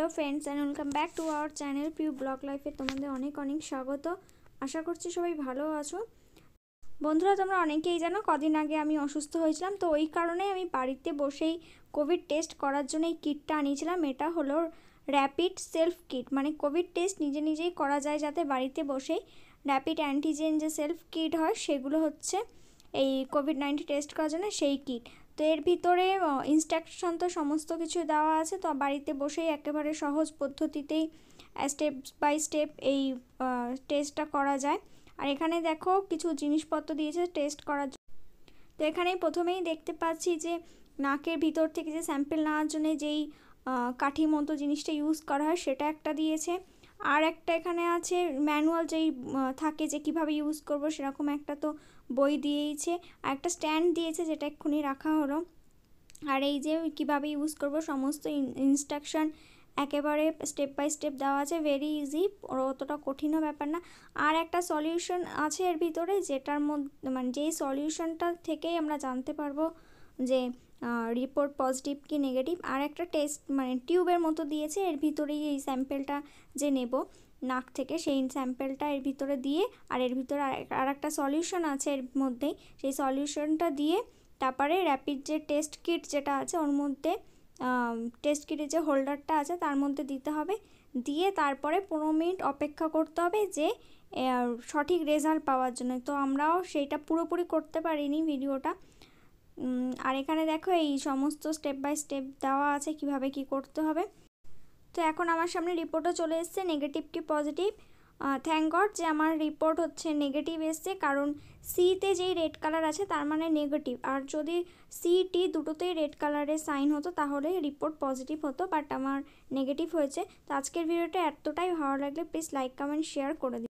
hello friends and welcome back to our channel Piu blog লাইফে তোমাদের অনেক অনেক স্বাগত আশা করছি সবাই ভালো আছো বন্ধুরা তোমরা অনেকেই জানো কদিন আগে আমি অসুস্থ হয়েছিলাম তো ওই কারণে আমি বাড়িতে বসেই কোভিড টেস্ট করার জন্য এই কিটটা আনিয়েছিলাম এটা হলো র্যাপিড সেলফ কিট মানে কোভিড টেস্ট নিজে নিজেই করা যায় যাতে বাড়িতে বসেই র্যাপিড অ্যান্টিজেন যে সেলফ কিট হয় সেগুলো হচ্ছে এই কোভিড নাইন্টিন টেস্ট করার জন্য সেই কিট তো এর ভিতরে ইনস্ট্রাকশন তো সমস্ত কিছু দেওয়া আছে তো বাড়িতে বসেই একেবারে সহজ পদ্ধতিতেই স্টেপ বাই স্টেপ এই টেস্টটা করা যায় আর এখানে দেখো কিছু জিনিসপত্র দিয়েছে টেস্ট করার জন্য তো এখানে প্রথমেই দেখতে পাচ্ছি যে নাকের ভিতর থেকে যে স্যাম্পেল নেওয়ার জন্য যেই কাঠি মতো জিনিসটা ইউজ করা হয় সেটা একটা দিয়েছে আর একটা এখানে আছে ম্যানুয়াল যেই থাকে যে কিভাবে ইউজ করব সেরকম একটা তো বই দিয়েইছে আর একটা স্ট্যান্ড দিয়েছে যেটা এক্ষুনি রাখা হলো আর এই যে কিভাবে ইউজ করব সমস্ত ইনস্ট্রাকশান একেবারে স্টেপ বাই স্টেপ দেওয়া আছে ভেরি ইজি অতটা কঠিনও ব্যাপার না আর একটা সলিউশন আছে এর ভিতরে যেটার মধ্যে মানে যেই সলিউশনটা থেকেই আমরা জানতে পারবো যে রিপোর্ট পজিটিভ কি নেগেটিভ আর একটা টেস্ট মানে টিউবের মতো দিয়েছে এর ভিতরেই এই স্যাম্পেলটা যে নেব নাক থেকে সেই স্যাম্পেলটা এর ভিতরে দিয়ে আর এর ভিতরে আর একটা সলিউশন আছে এর মধ্যেই সেই সলিউশনটা দিয়ে তারপরে র্যাপিড যে টেস্ট কিট যেটা আছে ওর মধ্যে টেস্ট কিটের যে হোল্ডারটা আছে তার মধ্যে দিতে হবে দিয়ে তারপরে পনেরো মিনিট অপেক্ষা করতে হবে যে সঠিক রেজাল্ট পাওয়ার জন্য তো আমরাও সেইটা পুরোপুরি করতে পারিনি ভিডিওটা আর এখানে দেখো এই সমস্ত স্টেপ বাই স্টেপ দেওয়া আছে কিভাবে কি করতে হবে তো এখন আমার সামনে রিপোর্টও চলে এসছে নেগেটিভ কি পজিটিভ থ্যাংক গড যে আমার রিপোর্ট হচ্ছে নেগেটিভ এসছে কারণ সিতে যেই রেড কালার আছে তার মানে নেগেটিভ আর যদি সি টি দুটোতেই রেড কালারের সাইন হতো তাহলে রিপোর্ট পজিটিভ হতো বাট আমার নেগেটিভ হয়েছে তো আজকের ভিডিওটা এতটাই ভালো লাগলে প্লিজ লাইক কমেন্ট শেয়ার করে দিন